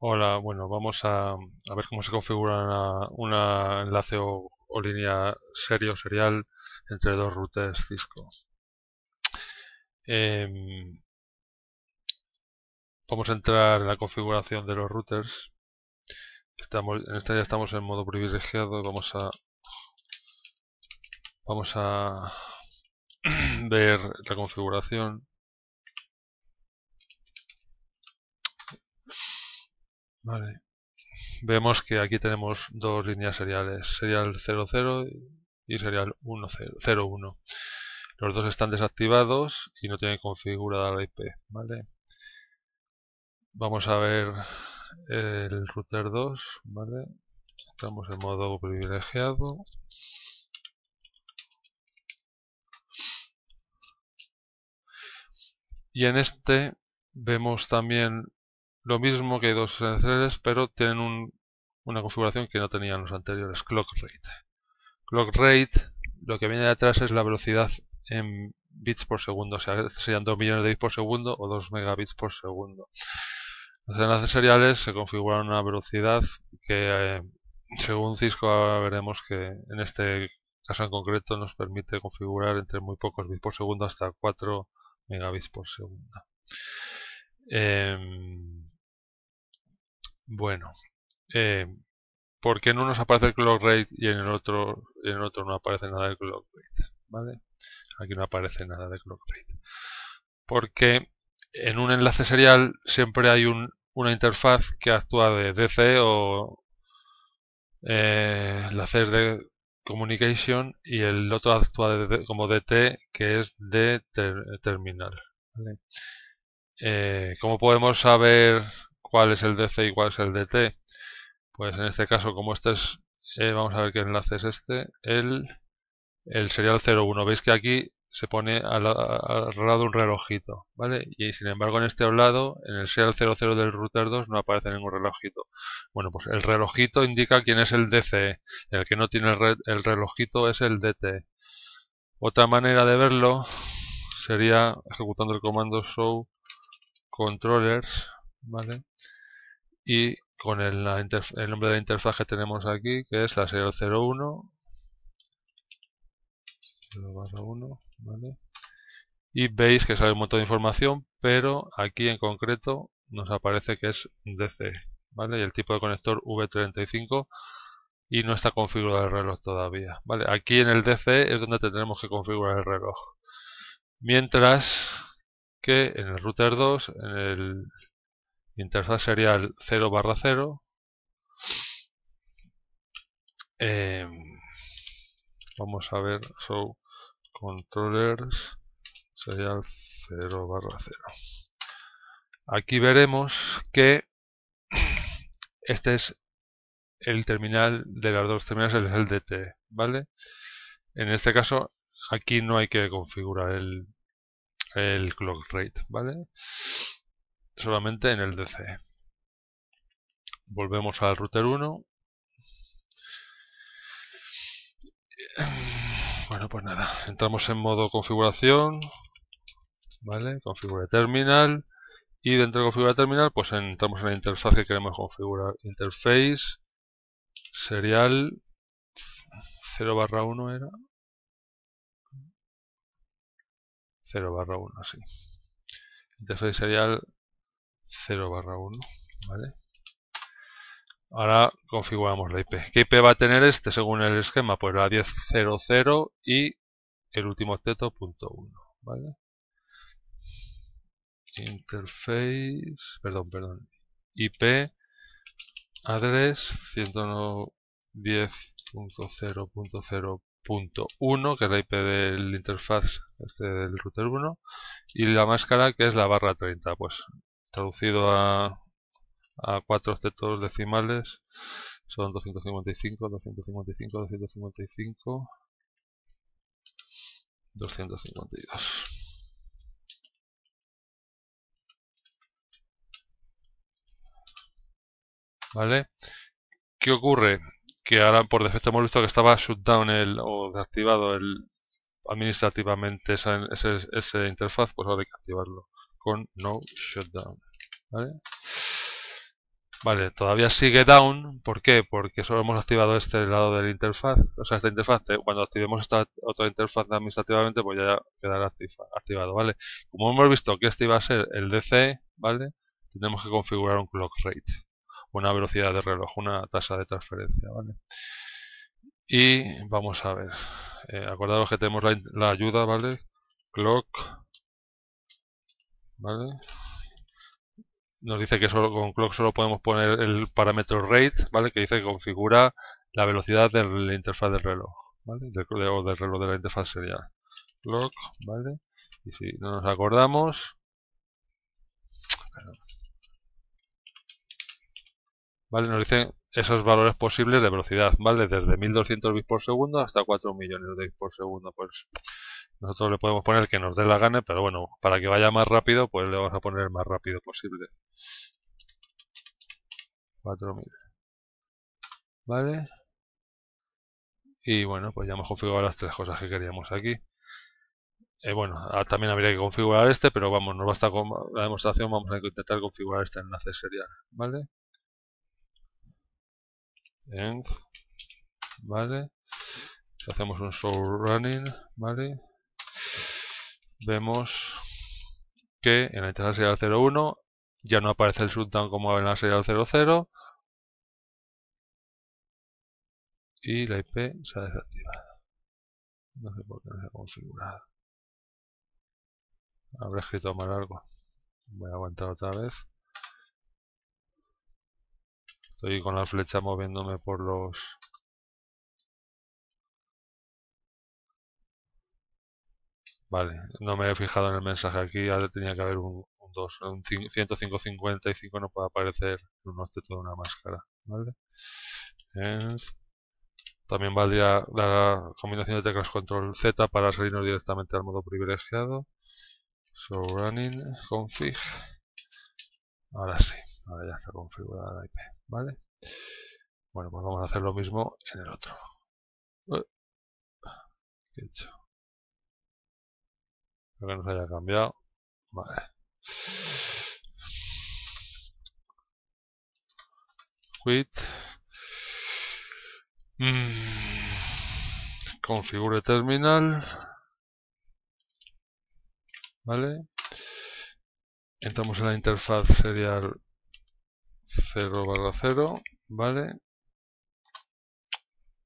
Hola, bueno, vamos a, ver cómo se configura un enlace o, línea serio serial entre dos routers Cisco. Em, vamos a entrar en la configuración de los routers. Estamos, en esta ya estamos en modo privilegiado. Vamos a vamos a ver la configuración. Vemos que aquí tenemos dos líneas seriales, serial 00 y serial 01. Los dos están desactivados y no tienen configurada la IP. ¿vale? Vamos a ver el router 2. ¿vale? Estamos en modo privilegiado. Y en este vemos también lo mismo que dos sensores, pero tienen una configuración que no tenían los anteriores, clock rate. Clock rate, lo que viene de atrás es la velocidad en bits por segundo, o sea, serían 2 millones de bits por segundo o 2 megabits por segundo. Los enlaces seriales se configuran una velocidad que, eh, según Cisco, ahora veremos que en este caso en concreto nos permite configurar entre muy pocos bits por segundo hasta 4 megabits por segundo. Em, bueno, eh, porque en unos aparece el clock rate y en el otro, en otro no aparece nada de clock rate? ¿Vale? Aquí no aparece nada de clock rate. Porque en un enlace serial siempre hay una interfaz que actúa de DC o eh, de communication y el otro actúa como DT que es de terminal. Eh, como podemos saber cuál es el DC y cuál es el DT. Pues en este caso, como este es, eh, vamos a ver qué enlace es este, el, el serial 01. Veis que aquí se pone al, lado un relojito, ¿vale? Y sin embargo en este lado, en el serial 00 del router 2 no aparece ningún relojito. Bueno, pues el relojito indica quién es el DC. el que no tiene el, el relojito es el DT. Otra manera de verlo sería ejecutando el comando show controllers, ¿vale? y con el, nombre de la interfaz que tenemos aquí, que es la 001 y veis que sale un montón de información, pero aquí en concreto nos aparece que es DC, ¿vale? y el tipo de conector V35 y no está configurado el reloj todavía. ¿vale? Aquí en el DC es donde tendremos que configurar el reloj. Mientras que en el router 2, en el Interfaz sería el 0 barra 0 em, vamos a ver show controllers sería el 0 barra 0 aquí veremos que este es el terminal de las dos terminales es el DT vale en este caso aquí no hay que configurar el, el clock rate vale solamente en el DC. Volvemos al router 1. Bueno, pues nada, entramos en modo configuración, ¿vale? Configura terminal y dentro de configura terminal pues entramos en la interfaz que queremos configurar. Interface, serial, 0 barra 1 era. 0 barra 1, sí. Interface serial 0 barra 1, ¿vale? Ahora configuramos la IP. ¿Qué IP va a tener este según el esquema? Pues la 10.0.0 y el último octeto punto 1, ¿vale? Interface, perdón, perdón, IP address 110.0.0.1 que es la IP del interfaz este del router 1 y la máscara que es la barra 30 pues traducido a, a cuatro octetos decimales son 255, 255, 255, 252. ¿Vale? ¿Qué ocurre? Que ahora por defecto hemos visto que estaba shutdown el, o desactivado el, administrativamente esa, ese, esa interfaz, pues ahora hay que activarlo con no shutdown. ¿vale? todavía sigue down. ¿Por qué? Porque solo hemos activado este lado de la interfaz. O sea, esta interfaz, ¿eh? cuando activemos esta otra interfaz administrativamente, pues ya quedará activado, ¿vale? Como hemos visto que este iba a ser el DC ¿vale? Tenemos que configurar un clock rate, una velocidad de reloj, una tasa de transferencia, ¿vale? Y vamos a ver. Eh, acordaros que tenemos la, la ayuda, ¿vale? Clock, ¿vale? nos dice que solo, con clock solo podemos poner el parámetro rate, ¿vale? Que dice que configura la velocidad de la interfaz del reloj, ¿vale? de, o del reloj de la interfaz sería Clock, ¿vale? Y si no nos acordamos... Vale, nos dice esos valores posibles de velocidad, ¿vale? Desde 1200 bits por segundo hasta 4 millones de bits por segundo. Pues nosotros le podemos poner el que nos dé la gana, pero bueno, para que vaya más rápido, pues le vamos a poner el más rápido posible. 4000. ¿Vale? Y bueno, pues ya hemos configurado las tres cosas que queríamos aquí. Eh, bueno, ah, también habría que configurar este, pero vamos, nos basta con la demostración, vamos a intentar configurar este enlace serial, ¿vale? end ¿vale? hacemos un show running, ¿vale? vemos que en la entrada 01 ya no aparece el sultan como en la serial 00 y la IP se ha desactivado. No sé por qué no se ha configurado. Habrá escrito más largo. Voy a aguantar otra vez. Estoy con la flecha moviéndome por los Vale, no me he fijado en el mensaje aquí, ya tenía que haber un, un 2. Un 105.55 no puede aparecer un objeto de una máscara. Eh, también valdría la combinación de teclas control Z para salirnos directamente al modo privilegiado. So running config. Ahora sí, ahora ya está configurada la IP. ¿Vale? Bueno, pues vamos a hacer lo mismo en el otro. Eh, que nos haya cambiado. Vale. Quit. Mm. Configure terminal. Vale. Entramos en la interfaz serial 0 barra 0. Vale.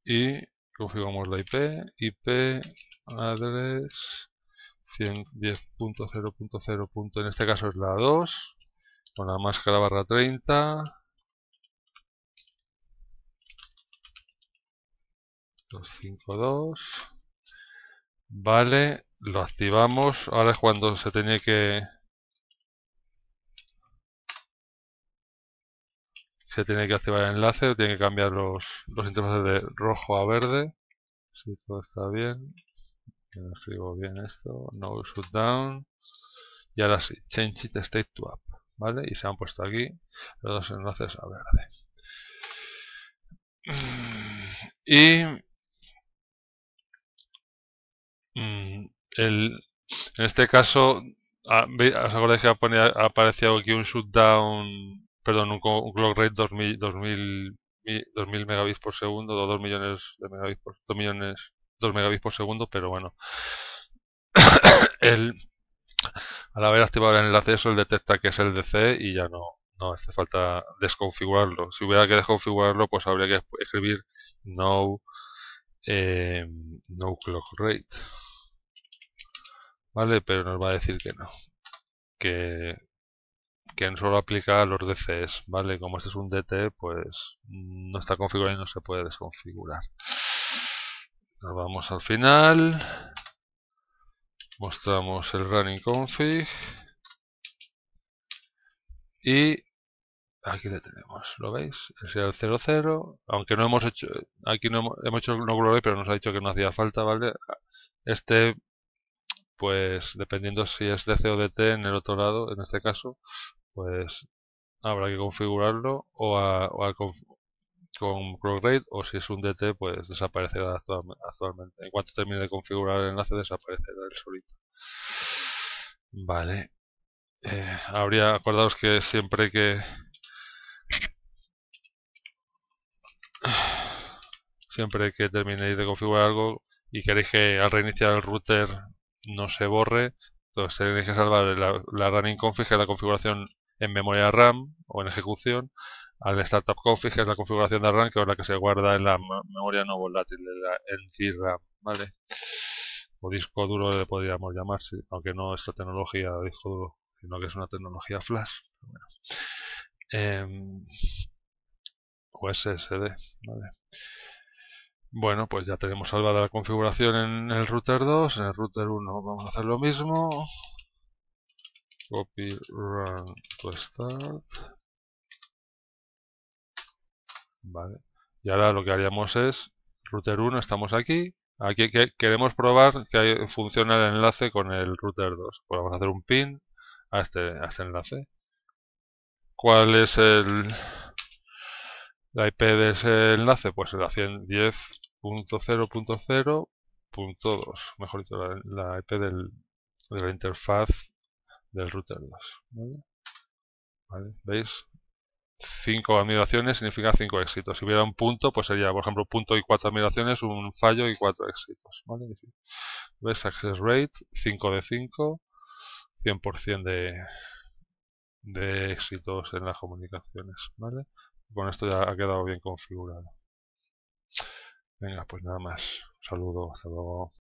Y configuramos la IP. IP address punto En este caso es la 2. Con la máscara barra 30. 252. Vale, lo activamos. Ahora es cuando se tiene que... Se tiene que activar el enlace, tiene que cambiar los, los interfaces de rojo a verde. Si todo está bien no escribo bien esto, no shutdown, y ahora sí, change it state to up. ¿vale? Y se han puesto aquí los dos enlaces a verde. Y mm, el, en este caso, ah, ¿os acordáis que ha aparecido aquí un shutdown, perdón, un, un clock rate 2000, 2000, 2000 megabits por segundo, 2 millones de megabits por 2 millones 2 megabits por segundo, pero bueno. el, al haber activado el enlace, eso detecta que es el DC y ya no, no hace falta desconfigurarlo. Si hubiera que desconfigurarlo, pues habría que escribir no, eh, no clock rate. ¿Vale? Pero nos va a decir que no. Que, que solo aplica a los DCs, ¿vale? Como este es un DT, pues no está configurado y no se puede desconfigurar. Nos vamos al final. Mostramos el running config. Y aquí lo tenemos, ¿lo veis? Es el 00, aunque no hemos hecho, aquí no hemos, hecho no glory, pero nos ha dicho que no hacía falta, ¿vale? Este, pues dependiendo si es DC o DT en el otro lado, en este caso, pues habrá que configurarlo o, a, o, a, con rate o si es un DT pues desaparecerá actualmente. En cuanto termine de configurar el enlace desaparecerá el solito. Vale. Eh, habría, acordados que siempre que... Siempre que terminéis de configurar algo y queréis que al reiniciar el router no se borre, entonces pues tenéis que salvar la, running config, que es la configuración en memoria RAM o en ejecución, al Startup Config, es la configuración de arranque o la que se guarda en la memoria no volátil, de la encierra, ¿vale? O disco duro le podríamos llamar, aunque no es la tecnología disco duro, sino que es una tecnología flash. Bueno. o em, SSD, ¿vale? Bueno, pues ya tenemos salvada la configuración en el router 2, en el router 1 vamos a hacer lo mismo. Copy run to start y ahora lo que haríamos es, router 1, estamos aquí, aquí queremos probar que funciona el enlace con el router 2. Pues vamos a hacer un pin a este, a este enlace. ¿Cuál es el, la IP de ese enlace? Pues la 110.0.0.2, mejor dicho, la, la IP del, de la interfaz del router 2. ¿Veis? 5 admiraciones significa 5 éxitos. Si hubiera un punto, pues sería, por ejemplo, punto y 4 admiraciones, un fallo y 4 éxitos. ¿Ves? Access rate, 5 de 5, 100% de, de éxitos en las comunicaciones. ¿vale? Con esto ya ha quedado bien configurado. Venga, pues nada más. Un saludo, hasta luego.